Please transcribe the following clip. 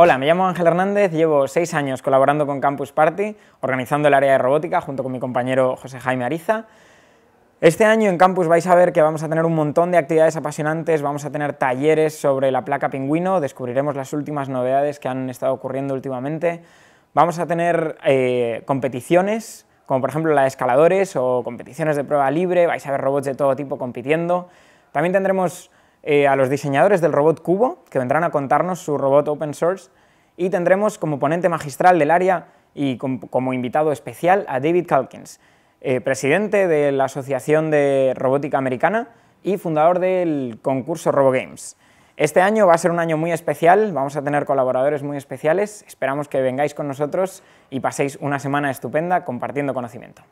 Hola, me llamo Ángel Hernández, llevo seis años colaborando con Campus Party, organizando el área de robótica junto con mi compañero José Jaime Ariza. Este año en Campus vais a ver que vamos a tener un montón de actividades apasionantes, vamos a tener talleres sobre la placa pingüino, descubriremos las últimas novedades que han estado ocurriendo últimamente, vamos a tener eh, competiciones, como por ejemplo la de escaladores o competiciones de prueba libre, vais a ver robots de todo tipo compitiendo, también tendremos eh, a los diseñadores del robot Cubo, que vendrán a contarnos su robot open source, y tendremos como ponente magistral del área y como invitado especial a David Calkins, eh, presidente de la Asociación de Robótica Americana y fundador del concurso RoboGames. Este año va a ser un año muy especial, vamos a tener colaboradores muy especiales, esperamos que vengáis con nosotros y paséis una semana estupenda compartiendo conocimiento.